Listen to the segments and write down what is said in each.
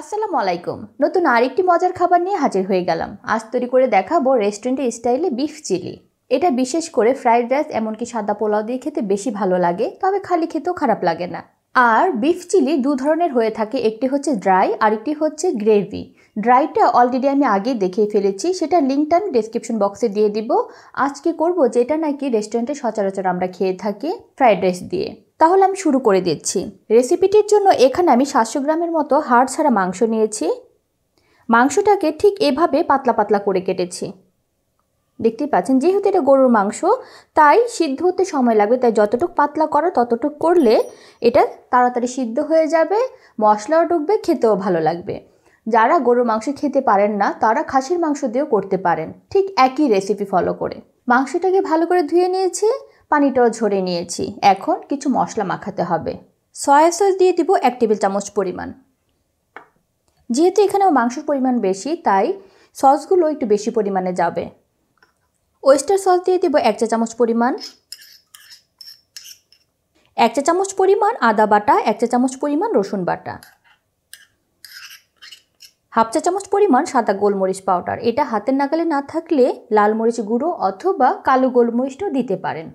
আসসালামু আলাইকুম নতুন আরেকটি মজার খাবার নিয়ে হাজির হয়ে গেলাম আজ তৈরি করে দেখাবো রেস্টুরেন্টের স্টাইলে বিফ চিলি এটা বিশেষ করে ফ্রাইড রাইস এমনকি সাদা পোলাও দিয়ে খেতে বেশি ভালো লাগে তবে খালি খেতেও খারাপ লাগে না আর বিফ চিলি দু ধরনের হয়ে থাকে একটি হচ্ছে ড্রাই আরেকটি হচ্ছে গ্রেভি ড্রাইটা অলরেডি আমি আগে দেখিয়ে ফেলেছি সেটা লিঙ্কটা আমি ডিসক্রিপশন বক্সে দিয়ে দিব আজকে করব যেটা নাকি রেস্টুরেন্টে সচরাচর আমরা খেয়ে থাকি ফ্রাইড রাইস দিয়ে তাহলে আমি শুরু করে দিচ্ছি রেসিপিটির জন্য এখানে আমি সাতশো গ্রামের মতো হাড় ছাড়া মাংস নিয়েছি মাংসটাকে ঠিক এভাবে পাতলা পাতলা করে কেটেছি দেখতেই পাচ্ছেন যেহেতু এটা গরুর মাংস তাই সিদ্ধ হতে সময় লাগবে তাই যতটুকু পাতলা করো ততটুক করলে এটা তাড়াতাড়ি সিদ্ধ হয়ে যাবে মশলাও ঢুকবে খেতেও ভালো লাগবে যারা গরুর মাংস খেতে পারেন না তারা খাসির মাংস দিয়েও করতে পারেন ঠিক একই রেসিপি ফলো করে মাংসটাকে ভালো করে ধুয়ে নিয়েছি পানিটাও ঝরে নিয়েছি এখন কিছু মশলা মাখাতে হবে সয়া সস দিয়ে দিব এক টেবিল চামচ পরিমাণ যেহেতু এখানেও মাংসের পরিমাণ বেশি তাই সসগুলো একটু বেশি পরিমাণে যাবে ওয়েস্টার সস দিয়ে দিব এক চা চামচ পরিমাণ এক চা চামচ পরিমাণ আদা বাটা এক চা চামচ পরিমাণ রসুন বাটা হাফ চা চামচ পরিমাণ সাদা গোলমরিচ পাউডার এটা হাতের নাগালে না থাকলে লাল মরিচ গুঁড়ো অথবা কালো গোলমরিচটাও দিতে পারেন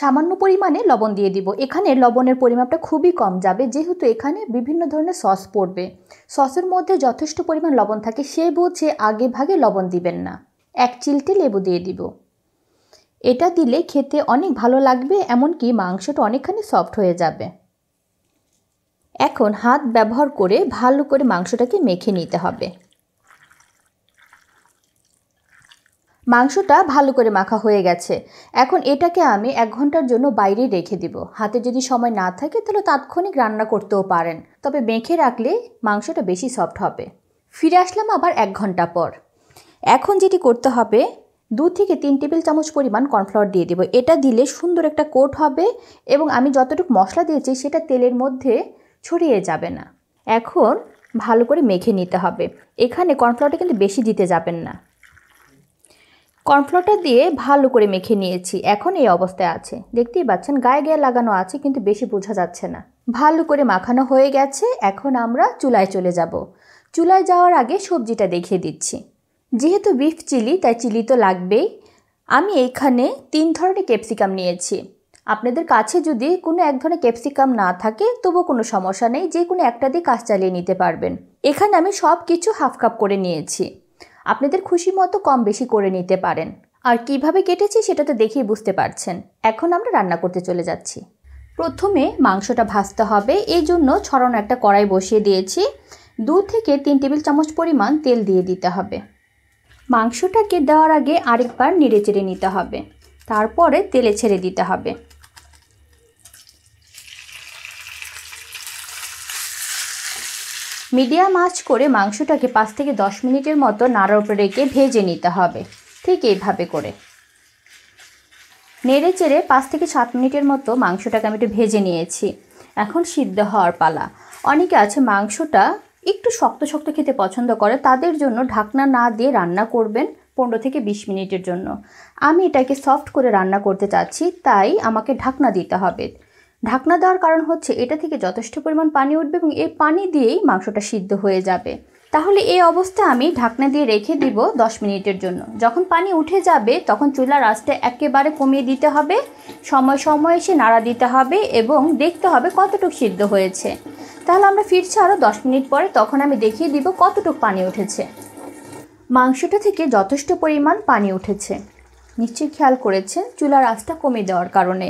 সামান্য পরিমাণে লবণ দিয়ে দিব এখানে লবণের পরিমাপটা খুবই কম যাবে যেহেতু এখানে বিভিন্ন ধরনের সস পড়বে সসের মধ্যে যথেষ্ট পরিমাণ লবণ থাকে সে বুঝে আগে ভাগে লবণ দিবেন না এক চিলটে লেবু দিয়ে দিব এটা দিলে খেতে অনেক ভালো লাগবে এমনকি মাংসটা অনেকখানি সফট হয়ে যাবে এখন হাত ব্যবহার করে ভালো করে মাংসটাকে মেখে নিতে হবে মাংসটা ভালো করে মাখা হয়ে গেছে এখন এটাকে আমি এক ঘন্টার জন্য বাইরে রেখে দিব হাতে যদি সময় না থাকে তাহলে তাৎক্ষণিক রান্না করতেও পারেন তবে মেখে রাখলে মাংসটা বেশি সফট হবে ফিরে আসলাম আবার এক ঘন্টা পর এখন যেটি করতে হবে দু থেকে তিন টেবিল চামচ পরিমাণ কর্নফ্লাওয়ার দিয়ে দেবো এটা দিলে সুন্দর একটা কোট হবে এবং আমি যতটুকু মশলা দিয়েছি সেটা তেলের মধ্যে ছড়িয়ে যাবে না এখন ভালো করে মেখে নিতে হবে এখানে কর্নফ্লাওয়ারটা কিন্তু বেশি দিতে যাবেন না কর্নফ্লোরটা দিয়ে ভালো করে মেখে নিয়েছি এখন এই অবস্থায় আছে দেখতেই পাচ্ছেন গায়ে গায়ে লাগানো আছে কিন্তু বেশি বোঝা যাচ্ছে না ভালো করে মাখানো হয়ে গেছে এখন আমরা চুলায় চলে যাব চুলায় যাওয়ার আগে সবজিটা দেখিয়ে দিচ্ছি যেহেতু বিফ চিলি তাই চিলি তো লাগবেই আমি এইখানে তিন ধরনের ক্যাপসিকাম নিয়েছি আপনাদের কাছে যদি কোনো এক ধরনের ক্যাপসিকাম না থাকে তবু কোনো সমস্যা নেই যে কোনো একটা দিয়ে কাজ চালিয়ে নিতে পারবেন এখানে আমি সব কিছু হাফ কাপ করে নিয়েছি আপনাদের খুশি মতো কম বেশি করে নিতে পারেন আর কিভাবে কেটেছি সেটা তো দেখেই বুঝতে পারছেন এখন আমরা রান্না করতে চলে যাচ্ছি প্রথমে মাংসটা ভাজতে হবে এই জন্য ছড়ানো একটা কড়াই বসিয়ে দিয়েছি দু থেকে তিন টেবিল চামচ পরিমাণ তেল দিয়ে দিতে হবে মাংসটাকে দেওয়ার আগে আরেকবার নেড়ে চেড়ে নিতে হবে তারপরে তেলে ছেড়ে দিতে হবে মিডিয়াম আঁচ করে মাংসটাকে পাঁচ থেকে দশ মিনিটের মতো নাড়ার উপরে রেখে ভেজে নিতে হবে ঠিক এইভাবে করে নেড়ে চেড়ে পাঁচ থেকে সাত মিনিটের মতো মাংসটাকে আমি একটু ভেজে নিয়েছি এখন সিদ্ধ হওয়ার পালা অনেকে আছে মাংসটা একটু শক্ত শক্ত খেতে পছন্দ করে তাদের জন্য ঢাকনা না দিয়ে রান্না করবেন পনেরো থেকে বিশ মিনিটের জন্য আমি এটাকে সফট করে রান্না করতে চাচ্ছি তাই আমাকে ঢাকনা দিতে হবে ঢাকনা দেওয়ার কারণ হচ্ছে এটা থেকে যথেষ্ট পরিমাণ পানি উঠবে এবং এই পানি দিয়েই মাংসটা সিদ্ধ হয়ে যাবে তাহলে এই অবস্থা আমি ঢাকনা দিয়ে রেখে দিব দশ মিনিটের জন্য যখন পানি উঠে যাবে তখন চুলার রাস্তা একেবারে কমিয়ে দিতে হবে সময় সময় এসে নাড়া দিতে হবে এবং দেখতে হবে কতটুকু সিদ্ধ হয়েছে তাহলে আমরা ফিরছি আরও দশ মিনিট পরে তখন আমি দেখিয়ে দিব কতটুকু পানি উঠেছে মাংসটা থেকে যথেষ্ট পরিমাণ পানি উঠেছে নিশ্চয়ই খেয়াল করেছেন চুলার রাস্তা কমে দেওয়ার কারণে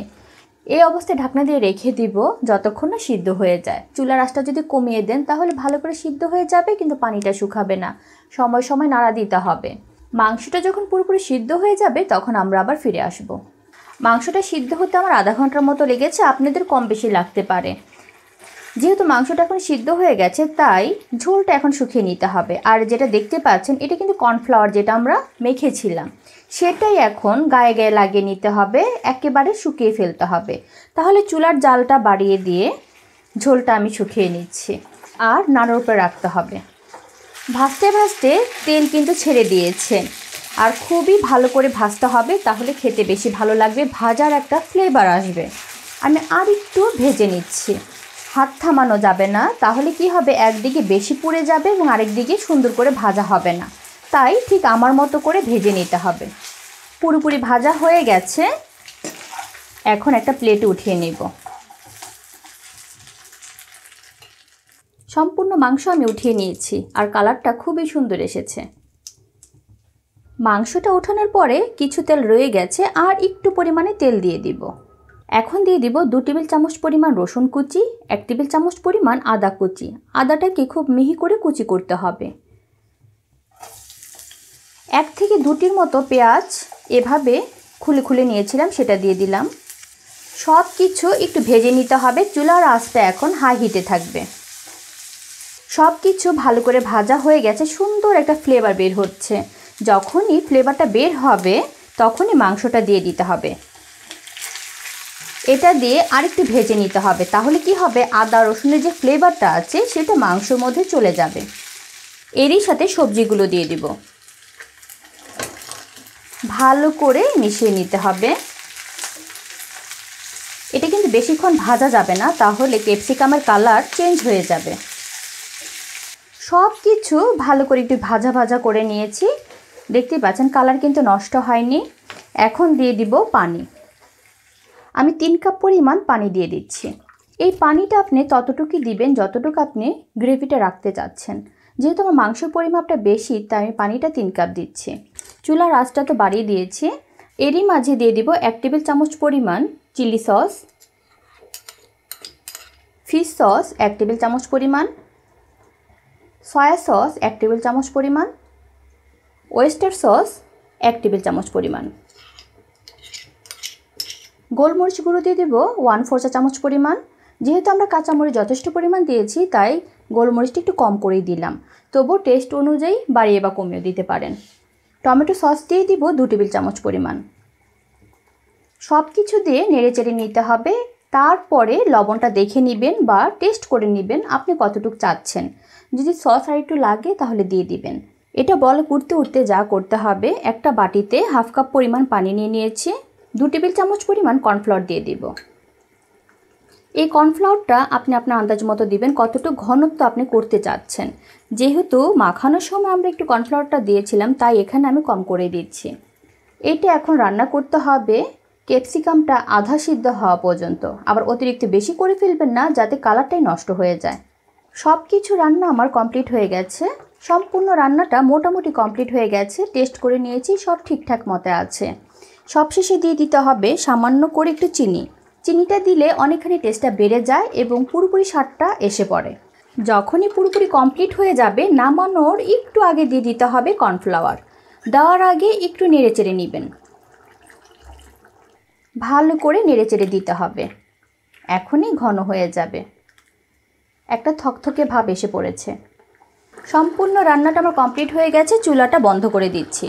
এই অবস্থায় ঢাকনা দিয়ে রেখে দিব যতক্ষণ না সিদ্ধ হয়ে যায় চুলার আঁচটা যদি কমিয়ে দেন তাহলে ভালো করে সিদ্ধ হয়ে যাবে কিন্তু পানিটা শুকাবে না সময় সময় নাড়া দিতে হবে মাংসটা যখন পুরোপুরি সিদ্ধ হয়ে যাবে তখন আমরা আবার ফিরে আসব। মাংসটা সিদ্ধ হতে আমার আধা ঘন্টার মতো লেগেছে আপনাদের কম বেশি লাগতে পারে যেহেতু মাংসটা এখন সিদ্ধ হয়ে গেছে তাই ঝোলটা এখন শুকিয়ে নিতে হবে আর যেটা দেখতে পাচ্ছেন এটা কিন্তু কর্নফ্লাওয়ার যেটা আমরা মেখেছিলাম সেটাই এখন গায়ে গায়ে লাগিয়ে নিতে হবে একেবারে শুকিয়ে ফেলতে হবে তাহলে চুলার জালটা বাড়িয়ে দিয়ে ঝোলটা আমি শুকিয়ে নিচ্ছি আর নাড়ার উপরে রাখতে হবে ভাজতে ভাজতে তেল কিন্তু ছেড়ে দিয়েছে আর খুবই ভালো করে ভাজতে হবে তাহলে খেতে বেশি ভালো লাগবে ভাজার একটা ফ্লেভার আসবে আমি আর একটু ভেজে নিচ্ছি হাত থামানো যাবে না তাহলে কি হবে একদিকে বেশি পুড়ে যাবে এবং আরেকদিকে সুন্দর করে ভাজা হবে না তাই ঠিক আমার মতো করে ভেজে নিতে হবে পুরোপুরি ভাজা হয়ে গেছে এখন একটা প্লেটে উঠিয়ে নেব সম্পূর্ণ মাংস আমি উঠিয়ে নিয়েছি আর কালারটা খুবই সুন্দর এসেছে মাংসটা ওঠানোর পরে কিছু তেল রয়ে গেছে আর একটু পরিমাণে তেল দিয়ে দিব এখন দিয়ে দিব দু টেবিল চামচ পরিমাণ রসুন কুচি এক টেবিল চামচ পরিমাণ আদা কুচি আদাটাকে খুব মিহি করে কুচি করতে হবে এক থেকে দুটির মতো পেঁয়াজ এভাবে খুলে খুলে নিয়েছিলাম সেটা দিয়ে দিলাম সব কিছু একটু ভেজে নিতে হবে চুলার আঁচটা এখন হাই হিটে থাকবে সব কিছু ভালো করে ভাজা হয়ে গেছে সুন্দর একটা ফ্লেভার বের হচ্ছে যখনই ফ্লেভারটা বের হবে তখনই মাংসটা দিয়ে দিতে হবে এটা দিয়ে আরেকটু ভেজে নিতে হবে তাহলে কি হবে আদা রসুনের যে ফ্লেভারটা আছে সেটা মাংসর মধ্যে চলে যাবে এরই সাথে সবজিগুলো দিয়ে দিব ভালো করে মিশিয়ে নিতে হবে এটা কিন্তু বেশিক্ষণ ভাজা যাবে না তাহলে ক্যাপসিকামের কালার চেঞ্জ হয়ে যাবে সব কিছু ভালো করে একটু ভাজা ভাজা করে নিয়েছি দেখতে পাচ্ছেন কালার কিন্তু নষ্ট হয়নি এখন দিয়ে দিব পানি আমি তিন কাপ পরিমাণ পানি দিয়ে দিচ্ছি এই পানিটা আপনি ততটুকুই দিবেন যতটুকু আপনি গ্রেভিটা রাখতে চাচ্ছেন যেহেতু আমার মাংসের পরিমাপটা বেশি তাই আমি পানিটা তিন কাপ দিচ্ছি চুলার আঁচটা তো বাড়িয়ে দিয়েছি এরই মাঝে দিয়ে দিব এক টেবিল চামচ পরিমাণ চিলি সস ফিশ সস এক টেবিল চামচ পরিমাণ সয়া সস এক টেবিল চামচ পরিমাণ ওয়েস্টার সস এক টেবিল চামচ পরিমাণ গোলমরিচ গুঁড়ো দিয়ে দেব ওয়ান ফোর চা চামচ পরিমাণ যেহেতু আমরা কাঁচামরিচ যথেষ্ট পরিমাণ দিয়েছি তাই গোলমরিচটা একটু কম করেই দিলাম তবু টেস্ট অনুযায়ী বাড়িয়ে বা কমিয়ে দিতে পারেন টমেটো সস দিয়ে দিব দু টেবিল চামচ পরিমাণ সব কিছু দিয়ে নেড়েচেড়ে নিতে হবে তারপরে লবণটা দেখে নেবেন বা টেস্ট করে নেবেন আপনি কতটুকু চাচ্ছেন যদি সস আর একটু লাগে তাহলে দিয়ে দিবেন এটা বল উঠতে উঠতে যা করতে হবে একটা বাটিতে হাফ কাপ পরিমাণ পানি নিয়ে নিয়েছি দু টেবিল চামচ পরিমাণ কর্নফ্লাওয়ার দিয়ে দিব এই কর্নফ্লাওয়ারটা আপনি আপনার আন্দাজ মতো দিবেন কতটুকু ঘনত্ব আপনি করতে চাচ্ছেন যেহেতু মাখানোর সময় আমরা একটু কর্নফ্লাওয়ারটা দিয়েছিলাম তাই এখানে আমি কম করে দিচ্ছি এটা এখন রান্না করতে হবে ক্যাপসিকামটা আধা সিদ্ধ হওয়া পর্যন্ত আবার অতিরিক্ত বেশি করে ফেলবেন না যাতে কালারটাই নষ্ট হয়ে যায় সব কিছু রান্না আমার কমপ্লিট হয়ে গেছে সম্পূর্ণ রান্নাটা মোটামুটি কমপ্লিট হয়ে গেছে টেস্ট করে নিয়েছি সব ঠিকঠাক মতে আছে সবশেষে দিয়ে দিতে হবে সামান্য করে একটু চিনি চিনিটা দিলে অনেকখানি টেস্টটা বেড়ে যায় এবং পুরোপুরি স্বাদটা এসে পড়ে যখনই পুরোপুরি কমপ্লিট হয়ে যাবে নামানোর একটু আগে দিয়ে দিতে হবে কর্নফ্লাওয়ার দেওয়ার আগে একটু নেড়ে চেড়ে নেবেন ভালো করে নেড়ে চেড়ে দিতে হবে এখনই ঘন হয়ে যাবে একটা থকথকে ভাব এসে পড়েছে সম্পূর্ণ রান্নাটা আমার কমপ্লিট হয়ে গেছে চুলাটা বন্ধ করে দিচ্ছি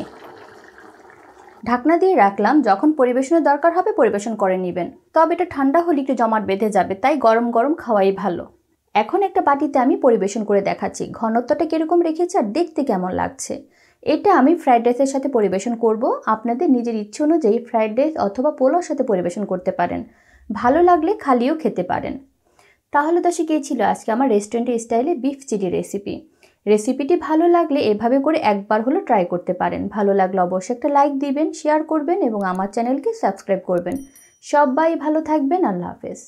ঢাকনা দিয়ে রাখলাম যখন পরিবেশনের দরকার হবে পরিবেশন করে নেবেন তবে এটা ঠান্ডা হলে একটু জমাট বেঁধে যাবে তাই গরম গরম খাওয়াই ভালো এখন একটা বাটিতে আমি পরিবেশন করে দেখাচ্ছি ঘনত্বটা কীরকম রেখেছে আর দেখতে কেমন লাগছে এটা আমি ফ্রাইড রাইসের সাথে পরিবেশন করব আপনাদের নিজের ইচ্ছে অনুযায়ী ফ্রাইড রাইস অথবা পোলার সাথে পরিবেশন করতে পারেন ভালো লাগলে খালিও খেতে পারেন তাহলে দশে কে ছিল আজকে আমার রেস্টুরেন্টের স্টাইলে বিফ চিলি রেসিপি রেসিপিটি ভালো লাগলে এভাবে করে একবার হলো ট্রাই করতে পারেন ভালো লাগলে অবশ্যই একটা লাইক দিবেন শেয়ার করবেন এবং আমার চ্যানেলকে সাবস্ক্রাইব করবেন সবাই ভালো থাকবেন আল্লাহ হাফেজ